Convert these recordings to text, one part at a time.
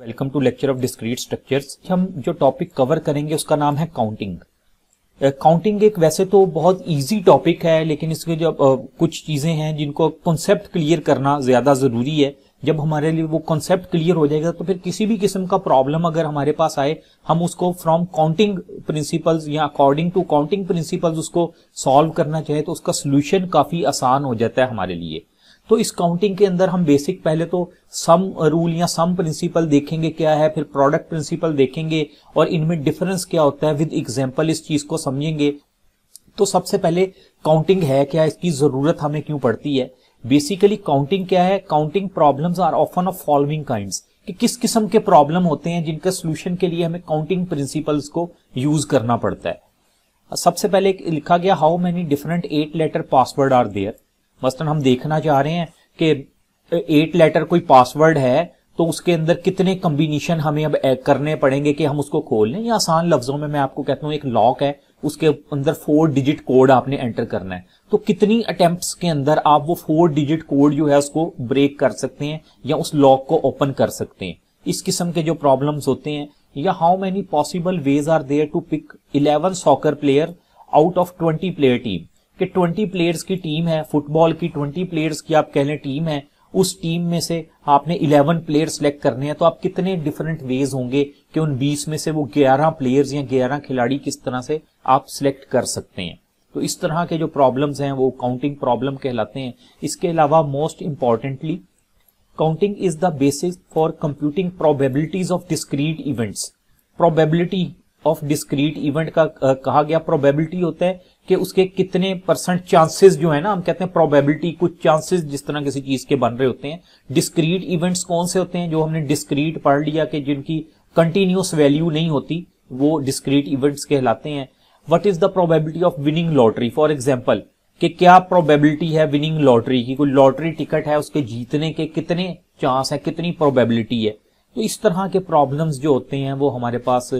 Welcome to lecture of discrete structures हम जो topic cover करेंगे उसका नाम है काउंटिंग काउंटिंग uh, एक वैसे तो बहुत इजी टॉपिक है लेकिन इसके जब uh, कुछ चीजें हैं जिनको कॉन्सेप्ट क्लियर करना ज्यादा जरूरी है जब हमारे लिए वो कॉन्सेप्ट क्लियर हो जाएगा तो फिर किसी भी किस्म का प्रॉब्लम अगर हमारे पास आए हम उसको फ्रॉम काउंटिंग प्रिंसिपल्स या अकॉर्डिंग टू काउंटिंग प्रिंसिपल्स उसको सॉल्व करना चाहे तो उसका सोल्यूशन काफी आसान हो जाता है हमारे लिए तो इस काउंटिंग के अंदर हम बेसिक पहले तो सम रूल या सम प्रिंसिपल देखेंगे क्या है फिर प्रोडक्ट प्रिंसिपल देखेंगे और इनमें डिफरेंस क्या होता है विद एग्जाम्पल इस चीज को समझेंगे तो सबसे पहले काउंटिंग है क्या इसकी जरूरत हमें क्यों पड़ती है बेसिकली काउंटिंग क्या है counting problem are often of following kind कि किस किस्म के प्रॉब्लम होते हैं जिनके सोल्यूशन के लिए हमें काउंटिंग प्रिंसिपल्स को यूज करना पड़ता है सबसे पहले लिखा गया how many different eight letter password are there मसलन हम देखना चाह रहे हैं कि एट लेटर कोई पासवर्ड है तो उसके अंदर कितने कम्बिनेशन हमें अब करने पड़ेंगे कि हम उसको खोल लें या आसान लफ्जों में मैं आपको कहता हूं एक लॉक है उसके अंदर फोर डिजिट कोड आपने एंटर करना है तो कितनी अटेम्प्ट के अंदर आप वो फोर डिजिट कोड जो है उसको ब्रेक कर सकते हैं या उस लॉक को ओपन कर सकते हैं इस किस्म के जो प्रॉब्लम्स होते हैं या how many possible ways are there to pick eleven soccer player out of twenty player team कि ट्वेंटी प्लेयर्स की टीम है फुटबॉल की ट्वेंटी प्लेयर्स की आप कह लें टीम है उस टीम में से आपने इलेवन प्लेयर सेलेक्ट करने हैं तो आप कितने डिफरेंट वेज होंगे कि उन बीस में से वो ग्यारह प्लेयर्स या ग्यारह खिलाड़ी किस तरह से आप सिलेक्ट कर सकते हैं तो इस तरह के जो प्रॉब्लम्स हैं वो काउंटिंग प्रॉब्लम कहलाते हैं इसके अलावा most importantly counting is the basis for computing probabilities of discrete events probability of discrete event का कहा गया प्रोबेबिलिटी होता है कि उसके कितने परसेंट चांसेस जो है ना हम कहते हैं प्रोबेबिलिटी कुछ चांसेस जिस तरह किसी चीज के बन रहे होते हैं डिस्क्रीट इवेंट्स कौन से होते हैं जो हमने डिस्क्रीट पढ़ लिया कि जिनकी कंटिन्यूस वैल्यू नहीं होती वो डिस्क्रीट इवेंट्स कहलाते हैं what is the probability of winning lottery for example कि क्या प्रोबेबिलिटी है विनिंग लॉटरी की कोई लॉटरी टिकट है उसके जीतने के कितने चांस है कितनी प्रोबेबिलिटी है तो इस तरह के प्रॉब्लम्स जो होते हैं वो हमारे पास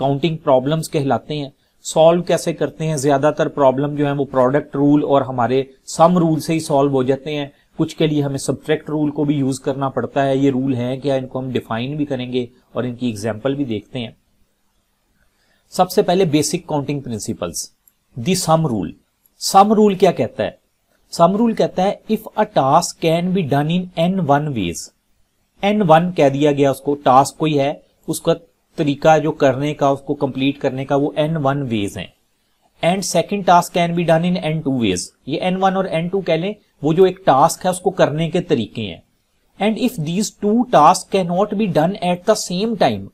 काउंटिंग प्रॉब्लम्स कहलाते हैं सॉल्व कैसे करते हैं ज्यादातर प्रॉब्लम जो है वो प्रोडक्ट रूल और हमारे सम रूल से ही सॉल्व हो जाते हैं कुछ के लिए हमें सब्ट्रैक्ट रूल को भी यूज करना पड़ता है ये रूल है क्या इनको हम डिफाइन भी करेंगे और इनकी एग्जाम्पल भी देखते हैं सबसे पहले basic counting principles the sum rule sum rule क्या कहता है सम रूल कहता है if a task can be done in N one ways N one कह दिया गया उसको टास्क कोई है उसका तरीका जो करने का उसको कंप्लीट करने का वो एन वन वेज है and second task can be done in N two ways ये एन वन और एन टू कह लें वो जो एक टास्क है उसको करने के तरीके हैं and if these two task can not be done at the same time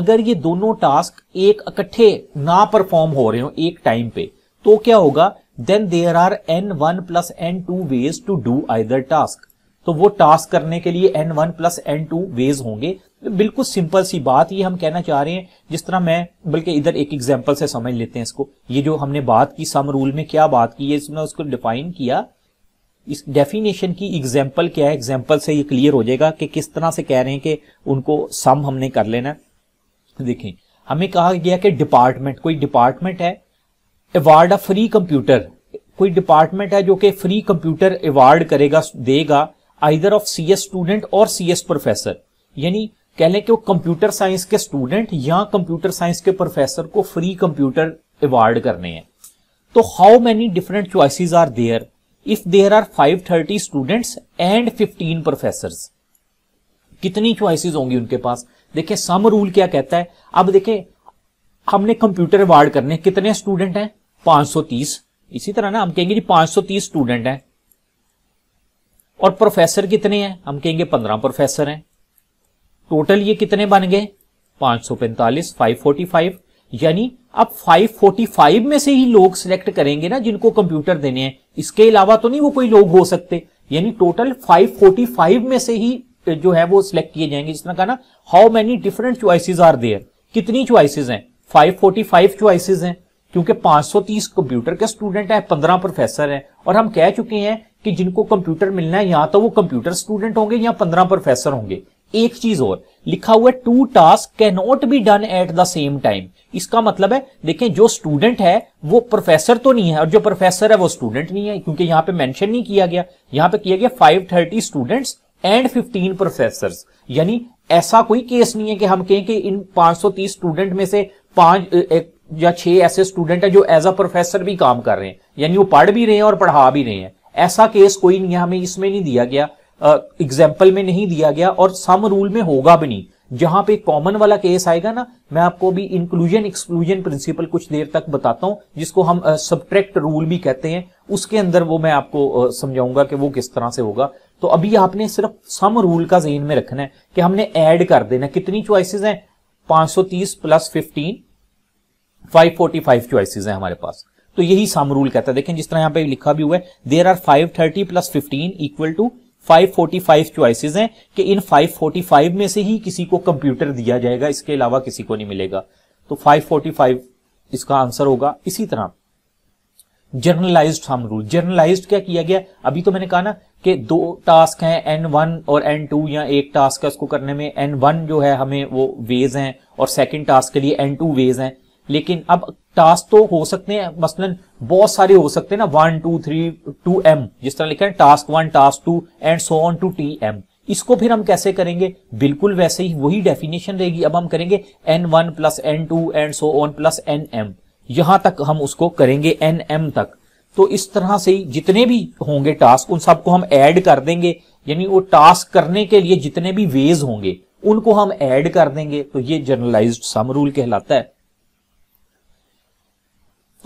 अगर ये दोनों टास्क एक इकट्ठे ना परफॉर्म हो रहे हो एक टाइम पे तो क्या होगा then there are N one plus N two ways to do either task तो वो टास्क करने के लिए N one plus N two ways होंगे बिल्कुल सिंपल सी बात ये हम कहना चाह रहे हैं जिस तरह मैं बल्कि इधर एक एग्जाम्पल से समझ लेते हैं इसको ये जो हमने बात की सम रूल में क्या बात की है इसमें उसको डिफाइन किया इस डेफिनेशन की एग्जाम्पल क्या है एग्जाम्पल से ये क्लियर हो जाएगा कि किस तरह से कह रहे हैं कि उनको सम हमने कर लेना देखें हमें कहा गया कि डिपार्टमेंट कोई डिपार्टमेंट है अवार्ड ऑफ फ्री कंप्यूटर कोई डिपार्टमेंट है जो कि फ्री कंप्यूटर अवार्ड करेगा देगा either of C S student और सी एस प्रोफेसर यानी कह लें कि वो कंप्यूटर साइंस के स्टूडेंट या कंप्यूटर साइंस के प्रोफेसर को फ्री कंप्यूटर अवार्ड करने हैं तो how many different choices are there if there are 530 students and 15 professor कितनी चॉइसिस होंगी उनके पास देखिए सम रूल क्या कहता है अब देखिए हमने कंप्यूटर अवार्ड करने कितने स्टूडेंट हैं 530 इसी तरह ना हम कहेंगे जी 530 स्टूडेंट हैं और प्रोफेसर कितने हैं हम कहेंगे 15 प्रोफेसर हैं टोटल ये कितने बन गए 545 545 यानी अब 545 में से ही लोग सिलेक्ट करेंगे ना जिनको कंप्यूटर देने हैं इसके अलावा तो नहीं वो कोई लोग हो सकते यानी टोटल 545 में से ही जो है वो सिलेक्ट किए जाएंगे जिसने कहा ना how many different choices are there कितनी च्वाइसिस हैं 545 च्वाइसेज हैं क्योंकि 530 कंप्यूटर के स्टूडेंट हैं 15 प्रोफेसर हैं और हम कह चुके हैं कि जिनको कंप्यूटर मिलना है या तो वो कंप्यूटर स्टूडेंट होंगे या 15 प्रोफेसर होंगे एक चीज और लिखा हुआ two task not be done at the same time इसका मतलब है देखें जो स्टूडेंट है वो प्रोफेसर तो नहीं है और जो प्रोफेसर है वो स्टूडेंट नहीं है क्योंकि यहां पे मेंशन नहीं किया गया यहां पे किया गया 530 स्टूडेंट्स एंड 15 प्रोफेसर यानी ऐसा कोई केस नहीं है कि हम कहें कि इन पांच स्टूडेंट में से पांच या छह ऐसे स्टूडेंट है जो एज अ प्रोफेसर भी काम कर रहे हैं यानी वो पढ़ भी रहे हैं और पढ़ा भी रहे हैं ऐसा केस कोई नहीं है हमें इसमें नहीं दिया गया एग्जाम्पल में नहीं दिया गया और सम रूल में होगा भी नहीं जहां पे कॉमन वाला केस आएगा ना मैं आपको भी इंक्लूजन एक्सक्लूजन प्रिंसिपल कुछ देर तक बताता हूं जिसको हम सब्ट्रैक्ट uh, रूल भी कहते हैं उसके अंदर वो मैं आपको uh, समझाऊंगा कि वो किस तरह से होगा तो अभी आपने सिर्फ सम रूल का जेन में रखना है कि हमने ऐड कर देना कितनी च्वाइसिस हैं 530 प्लस 15 545 फोर्टी हैं हमारे पास तो यही सम रूल कहता है देखें जिस तरह यहां पे लिखा भी हुआ है there are five thirty plus fifteen equal to 545 choices हैं कि इन 545 में से ही किसी को कंप्यूटर दिया जाएगा इसके अलावा किसी को नहीं मिलेगा तो 545 इसका आंसर होगा इसी तरह जर्नलाइज्ड हम रूल जर्नलाइज्ड क्या किया गया अभी तो मैंने कहा ना कि दो टास्क हैं एन वन और एन टू या एक टास्क है उसको करने में एन वन जो है हमें वो वेज हैं और सेकंड टास्क के लिए एन टू वेज हैं लेकिन अब टास्क तो हो सकते हैं मसलन बहुत सारे हो सकते हैं ना one two three to M जिस तरह लिखा है task one task two and so on to T M इसको फिर हम कैसे करेंगे बिल्कुल वैसे ही वही डेफिनेशन रहेगी अब हम करेंगे N one plus N two and so on plus N M यहां तक हम उसको करेंगे एन एम तक तो इस तरह से ही जितने भी होंगे टास्क उन सबको हम ऐड कर देंगे यानी वो टास्क करने के लिए जितने भी वेज होंगे उनको हम ऐड कर देंगे तो ये जर्नलाइज्ड सम रूल कहलाता है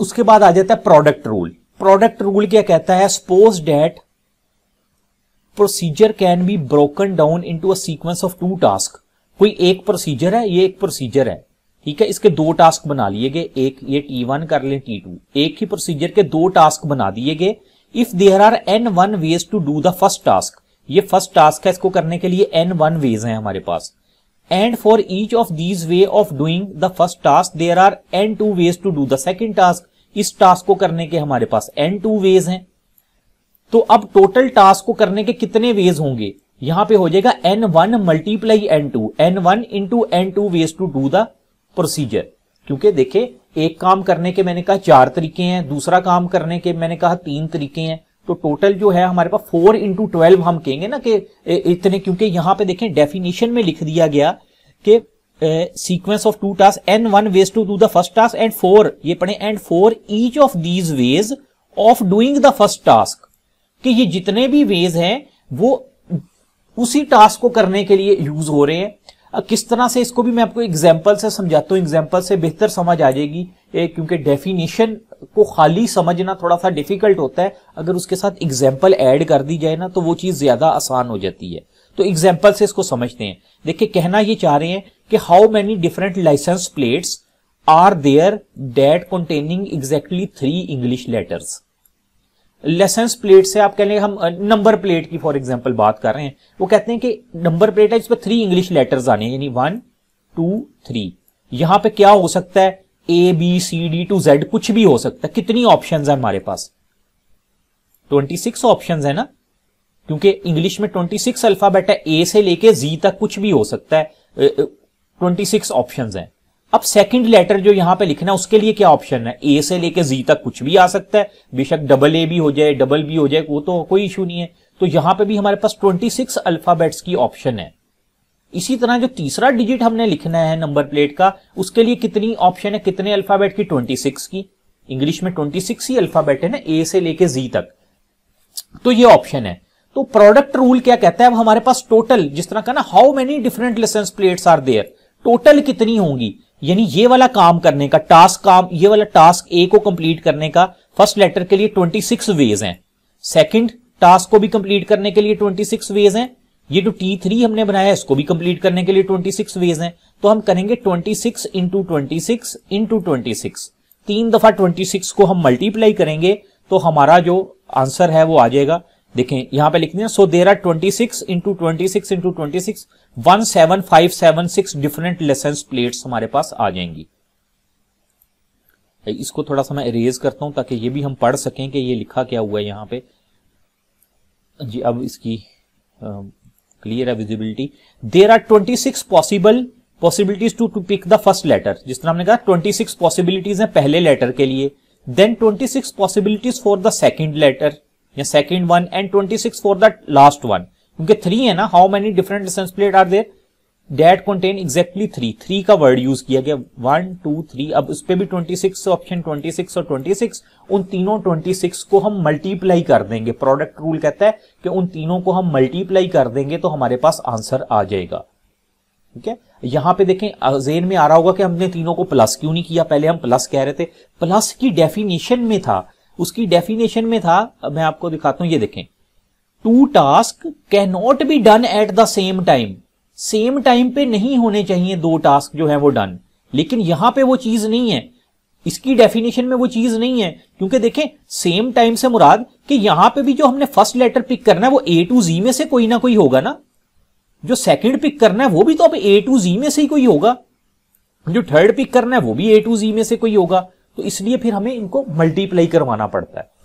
उसके बाद आ जाता है प्रोडक्ट रूल प्रोडक्ट रूल क्या कहता है suppose that procedure can be broken down into a sequence of two task कोई एक प्रोसीजर है ये एक प्रोसीजर है ठीक है इसके दो टास्क बना लिए गए एक ये टी वन कर ले टी टू एक ही प्रोसीजर के दो टास्क बना दिए गए if there are N one ways to do the first task ये फर्स्ट टास्क है इसको करने के लिए एन वन वेज है हमारे पास And for each of these way of doing the first task, there are n two ways to do the second task. इस टास्क को करने के हमारे पास n टू वेज हैं तो अब टोटल टास्क को करने के कितने वेज होंगे यहां पे हो जाएगा N one multiply N two N one into N two ways to do the procedure क्योंकि देखे एक काम करने के मैंने कहा चार तरीके हैं दूसरा काम करने के मैंने कहा तीन तरीके हैं तो टोटल जो है हमारे पास फोर इंटू ट्वेल्व हम कहेंगे ना कि इतने क्योंकि यहां पे देखें डेफिनेशन में लिख दिया गया कि sequence of two task N one ways to do the first task and for ये पढ़े and for each of these ways of doing the first task कि ये जितने भी वेज हैं वो उसी टास्क को करने के लिए यूज हो रहे हैं किस तरह से इसको भी मैं आपको एग्जाम्पल से समझाता हूं एग्जाम्पल से बेहतर समझ आ जाएगी एक क्योंकि डेफिनेशन को खाली समझना थोड़ा सा डिफिकल्ट होता है अगर उसके साथ एग्जाम्पल ऐड कर दी जाए ना तो वो चीज ज्यादा आसान हो जाती है तो एग्जाम्पल से इसको समझते हैं देखिए कहना ये चाह रहे हैं कि how many different license plates are there that containing exactly three English letters license plate से आप कह लें हम नंबर प्लेट की फॉर एग्जाम्पल बात कर रहे हैं वो कहते हैं कि नंबर प्लेट है जिसमें थ्री इंग्लिश लेटर्स आने यानी वन टू थ्री यहां पे क्या हो सकता है A B C D to Z कुछ भी हो सकता है कितनी ऑप्शन है हमारे पास ट्वेंटी सिक्स ऑप्शन है ना क्योंकि इंग्लिश में ट्वेंटी सिक्स अल्फाबेट है ए से लेके जी तक कुछ भी हो सकता है ट्वेंटी सिक्स ऑप्शन है अब सेकंड लेटर जो यहां पे लिखना है उसके लिए क्या ऑप्शन है ए से लेके जी तक कुछ भी आ सकता है बेशक डबल ए भी हो जाए डबल बी हो जाए वो तो कोई इशू नहीं है तो यहां पे भी हमारे पास 26 अल्फाबेट्स की ऑप्शन है इसी तरह जो तीसरा डिजिट हमने लिखना है नंबर प्लेट का उसके लिए कितनी ऑप्शन है कितने अल्फाबेट की 26 की इंग्लिश में 26 ही अल्फाबेट है ना ए से लेके जी तक तो ये ऑप्शन है तो प्रोडक्ट रूल क्या कहता है अब हमारे पास टोटल जिस तरह का ना how many different license plates are there total कितनी होंगी यानी ये वाला काम करने का टास्क काम ये वाला टास्क ए को कंप्लीट करने का फर्स्ट लेटर के लिए सिक्स वेज है सेकेंड टास्क को भी कंप्लीट करने के लिए सिक्स वेज है ये जो टी थ्री हमने बनाया इसको भी कंप्लीट करने के लिए ट्वेंटी सिक्स वेज हैं तो हम करेंगे twenty six into twenty six into twenty six तीन दफा ट्वेंटी सिक्स को हम मल्टीप्लाई करेंगे तो हमारा जो आंसर है वो आ जाएगा देखें यहां पे लिख दिया so there are twenty six into twenty six into twenty six one seven five seven six different license plates हमारे पास आ जाएंगी इसको थोड़ा सा मैं इरेज करता हूं ताकि ये भी हम पढ़ सकें कि ये लिखा क्या हुआ है यहां पे जी अब इसकी आ, क्लियर है visibility there are twenty six possible possibilities to to pick the first letter जिस तरह हमने कहा ट्वेंटी सिक्स पॉसिबिलिटीज है पहले लेटर के लिए then twenty six possibilities for the second letter या second one and twenty six for the last one क्योंकि थ्री है ना how many different license plate are there that contain exactly three three का word use किया गया one two three अब उस पर भी twenty six option twenty six और ट्वेंटी सिक्स उन तीनों ट्वेंटी सिक्स को हम मल्टीप्लाई कर देंगे प्रोडक्ट रूल कहता है कि उन तीनों को हम मल्टीप्लाई कर देंगे तो हमारे पास आंसर आ जाएगा ठीक है यहां पे देखें जेन में आ रहा होगा कि हमने तीनों को प्लस क्यों नहीं किया पहले हम प्लस कह रहे थे प्लस की डेफिनेशन में था उसकी डेफिनेशन में था मैं आपको दिखाता हूं ये देखें two task can not be done at the same time same time पे नहीं होने चाहिए दो टास्क जो है वो डन लेकिन यहां पे वो चीज नहीं है इसकी डेफिनेशन में वो चीज नहीं है क्योंकि देखें सेम टाइम से मुराद कि यहां पे भी जो हमने फर्स्ट लेटर पिक करना है वो ए टू जी में से कोई ना कोई होगा ना जो सेकंड पिक करना है वो भी तो अब ए टू जी में से ही कोई होगा जो थर्ड पिक करना है वो भी ए टू जी में से कोई होगा तो इसलिए फिर हमें इनको मल्टीप्लाई करवाना पड़ता है